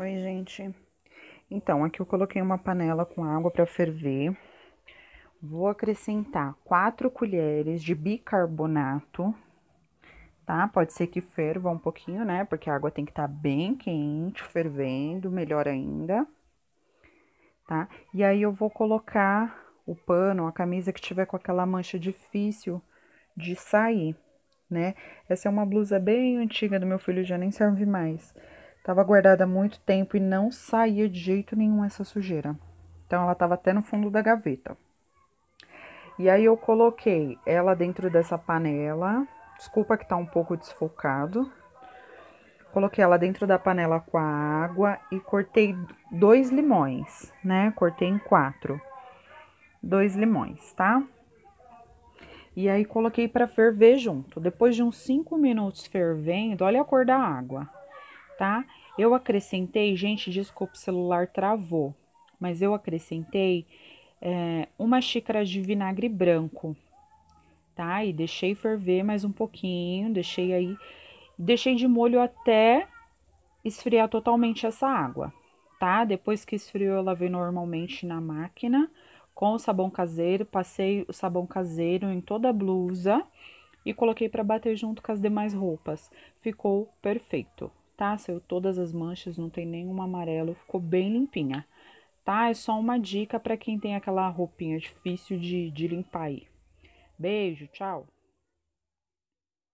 Oi, gente. Então, aqui eu coloquei uma panela com água para ferver. Vou acrescentar quatro colheres de bicarbonato, tá? Pode ser que ferva um pouquinho, né? Porque a água tem que estar tá bem quente, fervendo, melhor ainda, tá? E aí eu vou colocar o pano, a camisa que tiver com aquela mancha difícil de sair, né? Essa é uma blusa bem antiga do meu filho, já nem serve mais. Estava guardada há muito tempo e não saía de jeito nenhum essa sujeira. Então ela estava até no fundo da gaveta. E aí eu coloquei ela dentro dessa panela. Desculpa que tá um pouco desfocado. Coloquei ela dentro da panela com a água e cortei dois limões, né? Cortei em quatro. Dois limões, tá? E aí coloquei para ferver junto. Depois de uns cinco minutos fervendo, olha a cor da água tá? Eu acrescentei, gente, desculpa, o celular travou, mas eu acrescentei é, uma xícara de vinagre branco, tá? E deixei ferver mais um pouquinho, deixei aí, deixei de molho até esfriar totalmente essa água, tá? Depois que esfriou, eu lavei normalmente na máquina com o sabão caseiro, passei o sabão caseiro em toda a blusa e coloquei para bater junto com as demais roupas. Ficou perfeito tá? Saiu todas as manchas, não tem nenhum amarelo, ficou bem limpinha, tá? É só uma dica para quem tem aquela roupinha difícil de, de limpar aí. Beijo, tchau!